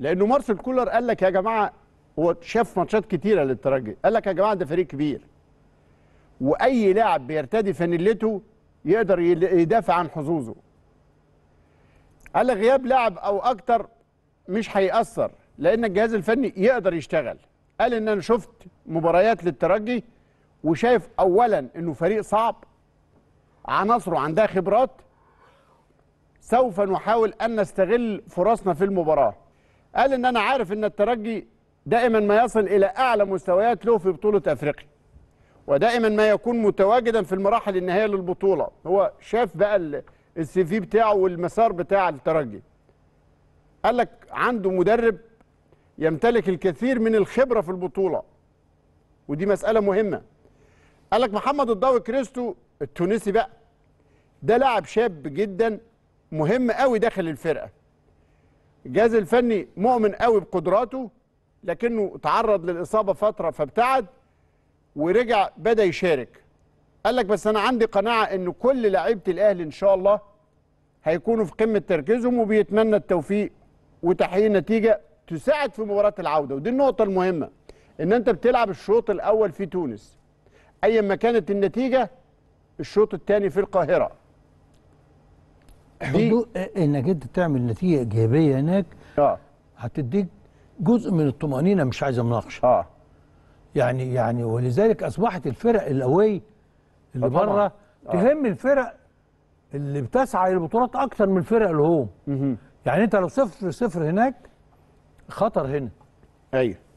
لانه مارسيل كولر قال لك يا جماعه هو شاف ماتشات كتيره للترجي قال لك يا جماعه ده فريق كبير واي لاعب بيرتدي فانيلته يقدر يدافع عن حظوظه قال لك غياب لاعب او اكتر مش هيأثر لان الجهاز الفني يقدر يشتغل قال ان انا شفت مباريات للترجي وشايف اولا انه فريق صعب عناصره عندها خبرات سوف نحاول ان نستغل فرصنا في المباراه قال ان انا عارف ان الترجي دائما ما يصل الى اعلى مستويات له في بطوله افريقيا ودائما ما يكون متواجدا في المراحل النهائيه للبطوله هو شاف بقى السي في بتاعه والمسار بتاع الترجي قال لك عنده مدرب يمتلك الكثير من الخبره في البطوله ودي مساله مهمه قال لك محمد الضوي كريستو التونسي بقى ده لاعب شاب جدا مهم قوي داخل الفرقه الجهاز الفني مؤمن قوي بقدراته لكنه تعرض للاصابه فتره فابتعد ورجع بدا يشارك قال لك بس انا عندي قناعه ان كل لعيبه الاهلي ان شاء الله هيكونوا في قمه تركيزهم وبيتمنى التوفيق وتحقيق نتيجه تساعد في مباراه العوده ودي النقطه المهمه ان انت بتلعب الشوط الاول في تونس ايا ما كانت النتيجه الشوط الثاني في القاهره حدود آه، انك انت تعمل نتيجه ايجابيه هناك اه هتديك جزء من الطمانينه مش عايزه مناقشه اه يعني يعني ولذلك اصبحت الفرق الاوي اللي آه، بره آه. تهم الفرق اللي بتسعى للبطولات اكتر من الفرق الهوم يعني انت لو صفر صفر هناك خطر هنا ايوه